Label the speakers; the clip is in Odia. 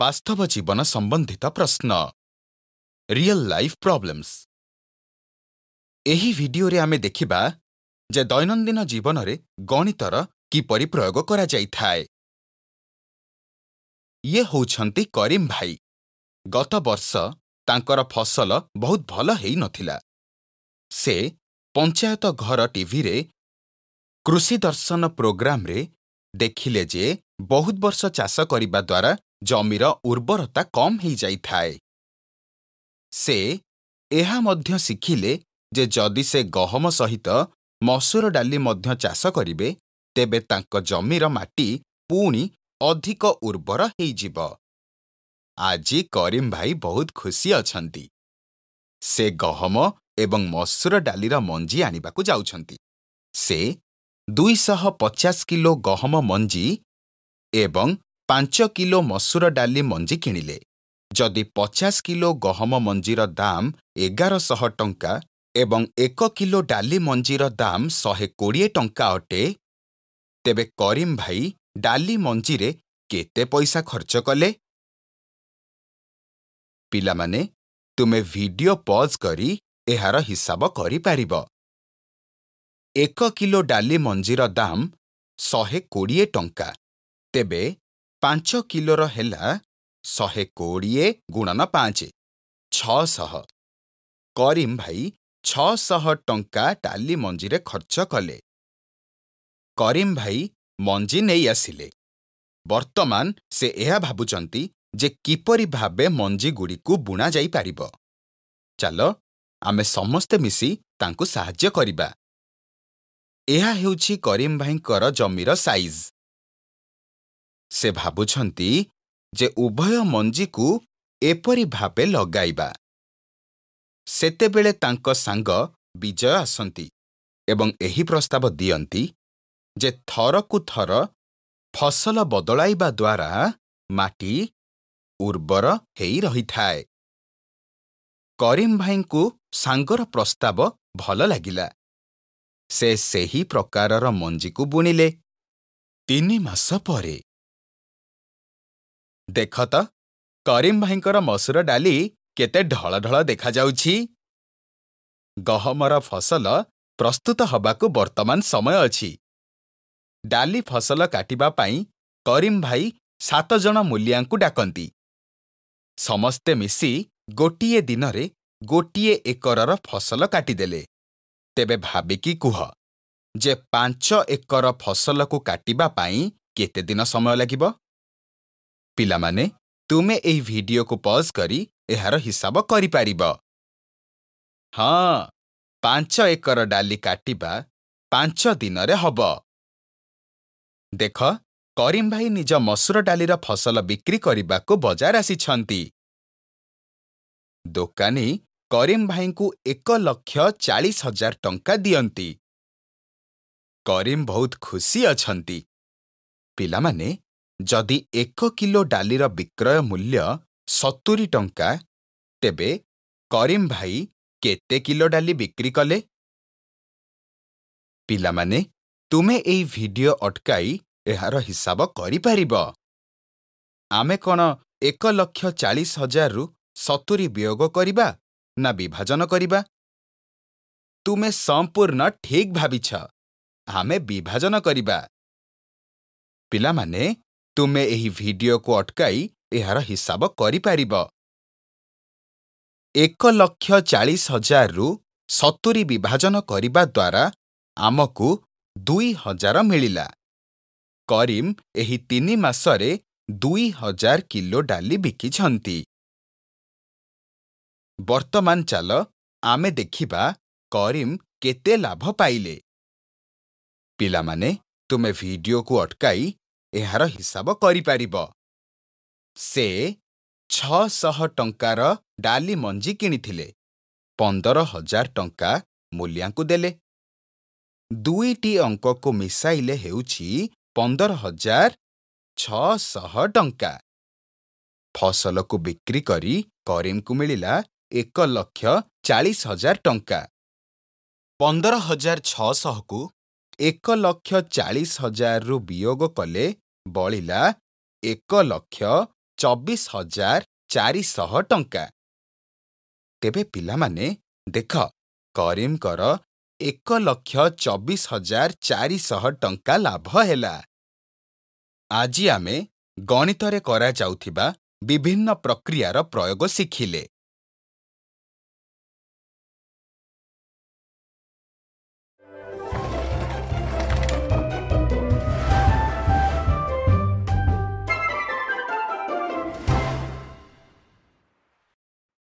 Speaker 1: बास्तव जीवन सम्बन्धित प्रश्न रियल लाइफ लफ भिडियो रे आमे देखिबा देखा दैनन्दिन जीवन रे गणित र किपरि प्रयोग इए हौ करीम भाई गत वर्ष तांकर फसल बहुत भलो हेई नथिला से पंचायत घर रे कृषि दर्शन प्रोग्राम रे देखिले जे बहुत वर्ष द्वारा ଜମିର ଉର୍ବରତା କମ୍ ହୋଇଯାଇଥାଏ ସେ ଏହା ମଧ୍ୟ ଶିଖିଲେ ଯେ ଯଦି ସେ ଗହମ ସହିତ ମସୁର ଡାଲି ମଧ୍ୟ ଚାଷ କରିବେ ତେବେ ତାଙ୍କ ଜମିର ମାଟି ପୁଣି ଅଧିକ ଉର୍ବର ହୋଇଯିବ ଆଜି କରିମ୍ ଭାଇ ବହୁତ ଖୁସି ଅଛନ୍ତି ସେ ଗହମ ଏବଂ ମସୁର ଡାଲିର ମଞ୍ଜି ଆଣିବାକୁ ଯାଉଛନ୍ତି ସେ ଦୁଇଶହ ପଚାଶ କିଲୋ ଗହମ ମଞ୍ଜି ଏବଂ ପାଞ୍ଚ କିଲୋ ମସୁର ଡାଲି ମଞ୍ଜି କିଣିଲେ ଯଦି ପଚାଶ କିଲୋ ଗହମ ମଞ୍ଜିର ଦାମ୍ ଏଗାରଶହ ଟଙ୍କା ଏବଂ ଏକ କିଲୋ ଡାଲି ମଞ୍ଜିର ଦାମ୍ ଶହେ କୋଡ଼ିଏ ଟଙ୍କା ଅଟେ ତେବେ କରିମ୍ ଭାଇ ଡାଲି ମଞ୍ଜିରେ କେତେ ପଇସା ଖର୍ଚ୍ଚ କଲେ ପିଲାମାନେ ତୁମେ ଭିଡିଓ ପଜ୍ କରି ଏହାର ହିସାବ କରିପାରିବ ଏକ କିଲୋ ଡାଲି ମଞ୍ଜିର ଦାମ୍ ଶହେ କୋଡ଼ିଏ ଟଙ୍କା ତେବେ ପାଞ୍ଚ କିଲୋର ହେଲା ଶହେ କୋଡ଼ିଏ ଗୁଣନ ପାଞ୍ଚ ଛଅଶହ କରିମ୍ ଭାଇ ଛଅଶହ ଟଙ୍କା ଡାଲି ମଞ୍ଜିରେ ଖର୍ଚ୍ଚ କଲେ କରିମ୍ ଭାଇ ମଞ୍ଜି ନେଇ ଆସିଲେ ବର୍ତ୍ତମାନ ସେ ଏହା ଭାବୁଛନ୍ତି ଯେ କିପରି ଭାବେ ମଞ୍ଜିଗୁଡ଼ିକୁ ବୁଣା ଯାଇପାରିବ ଚାଲ ଆମେ ସମସ୍ତେ ମିଶି ତାଙ୍କୁ ସାହାଯ୍ୟ କରିବା ଏହା ହେଉଛି କରିମ୍ ଭାଇଙ୍କର ଜମିର ସାଇଜ୍ ସେ ଭାବୁଛନ୍ତି ଯେ ଉଭୟ ମଞ୍ଜିକୁ ଏପରି ଭାବେ ଲଗାଇବା ସେତେବେଳେ ତାଙ୍କ ସାଙ୍ଗ ବିଜୟ ଆସନ୍ତି ଏବଂ ଏହି ପ୍ରସ୍ତାବ ଦିଅନ୍ତି ଯେ ଥରକୁ ଥର ଫସଲ ବଦଳାଇବା ଦ୍ୱାରା ମାଟି ଉର୍ବର ହେଇ ରହିଥାଏ କରିମ ଭାଇଙ୍କୁ ସାଙ୍ଗର ପ୍ରସ୍ତାବ ଭଲ ଲାଗିଲା ସେ ସେହି ପ୍ରକାରର ମଞ୍ଜିକୁ ବୁଣିଲେ ତିନି ମାସ ପରେ ଦେଖ ତ କରିମ୍ ଭାଇଙ୍କର ମସୁର ଡାଲି କେତେ ଢଳ ଢଳ ଦେଖାଯାଉଛି ଗହମର ଫସଲ ପ୍ରସ୍ତୁତ ହେବାକୁ ବର୍ତ୍ତମାନ ସମୟ ଅଛି ଡାଲି ଫସଲ କାଟିବା ପାଇଁ କରିମ୍ ଭାଇ ସାତ ଜଣ ମୁଲିଆଙ୍କୁ ଡାକନ୍ତି ସମସ୍ତେ ମିଶି ଗୋଟିଏ ଦିନରେ ଗୋଟିଏ ଏକରର ଫସଲ କାଟିଦେଲେ ତେବେ ଭାବିକି କୁହ ଯେ ପାଞ୍ଚ ଏକର ଫସଲକୁ କାଟିବା ପାଇଁ କେତେଦିନ ସମୟ ଲାଗିବ ପିଲାମାନେ ତୁମେ ଏହି ଭିଡିଓକୁ ପଜ୍ କରି ଏହାର ହିସାବ କରିପାରିବ ହଁ ପାଞ୍ଚ ଏକର ଡାଲି କାଟିବା ପାଞ୍ଚ ଦିନରେ ହେବ ଦେଖ କରିମ୍ ଭାଇ ନିଜ ମସୁର ଡାଲିର ଫସଲ ବିକ୍ରି କରିବାକୁ ବଜାର ଆସିଛନ୍ତି ଦୋକାନୀ କରିମ୍ ଭାଇଙ୍କୁ ଏକ ଲକ୍ଷ ଚାଳିଶ ହଜାର ଟଙ୍କା ଦିଅନ୍ତି କରିମ୍ ବହୁତ ଖୁସି ଅଛନ୍ତି ପିଲାମାନେ ଯଦି ଏକ କିଲୋ ଡାଲିର ବିକ୍ରୟ ମୂଲ୍ୟ ସତୁରି ଟଙ୍କା ତେବେ କରିମ୍ ଭାଇ କେତେ କିଲୋ ଡାଲି ବିକ୍ରି କଲେ ପିଲାମାନେ ତୁମେ ଏହି ଭିଡିଓ ଅଟକାଇ ଏହାର ହିସାବ କରିପାରିବ ଆମେ କ'ଣ ଏକ ଲକ୍ଷ ଚାଳିଶ ହଜାରରୁ ସତୁରି ବିୟୋଗ କରିବା ନା ବିଭାଜନ କରିବା ତୁମେ ସମ୍ପୂର୍ଣ୍ଣ ଠିକ୍ ଭାବିଛ ଆମେ ବିଭାଜନ କରିବା ପିଲାମାନେ ତୁମେ ଏହି ଭିଡିଓକୁ ଅଟକାଇ ଏହାର ହିସାବ କରିପାରିବ ଏକ ଲକ୍ଷ ଚାଳିଶ ହଜାରରୁ ସତୁରି ବିଭାଜନ କରିବା ଦ୍ୱାରା ଆମକୁ ଦୁଇ ହଜାର ମିଳିଲା କରିମ୍ ଏହି ତିନି ମାସରେ ଦୁଇ ହଜାର କିଲୋ ଡାଲି ବିକିଛନ୍ତି ବର୍ତ୍ତମାନ ଚାଲ ଆମେ ଦେଖିବା କରିମ୍ କେତେ ଲାଭ ପାଇଲେ ପିଲାମାନେ ତୁମେ ଭିଡିଓକୁ ଅଟକାଇ ଏହାର ହିସାବ କରିପାରିବ ସେ ଛଅଶହ ଟଙ୍କାର ଡାଲି ମଞ୍ଜି କିଣିଥିଲେ ପନ୍ଦର ହଜାର ଟଙ୍କା ମୂଲ୍ୟାଙ୍କୁ ଦେଲେ ଦୁଇଟି ଅଙ୍କକୁ ମିଶାଇଲେ ହେଉଛି ପନ୍ଦର ହଜାର ଛଅଶହ ଟଙ୍କା ଫସଲକୁ ବିକ୍ରି କରି କରିମ୍କୁ ମିଳିଲା ଏକ ଲକ୍ଷ ଚାଳିଶ ହଜାର ଟଙ୍କା ପନ୍ଦର ହଜାର ଛଅଶହକୁ ଏକ ଲକ୍ଷ ଚାଳିଶ ହଜାରରୁ ବିୟୋଗ କଲେ ବଳିଲା ଏକ ଲକ୍ଷ ଚବିଶ ହଜାର ଚାରିଶହ ଟଙ୍କା ତେବେ ପିଲାମାନେ ଦେଖ କରିମ୍ଙ୍କର ଏକ ଲକ୍ଷ ଚବିଶ ହଜାର ଚାରିଶହ ଟଙ୍କା ଲାଭ ହେଲା ଆଜି ଆମେ ଗଣିତରେ କରାଯାଉଥିବା ବିଭିନ୍ନ ପ୍ରକ୍ରିୟାର ପ୍ରୟୋଗ ଶିଖିଲେ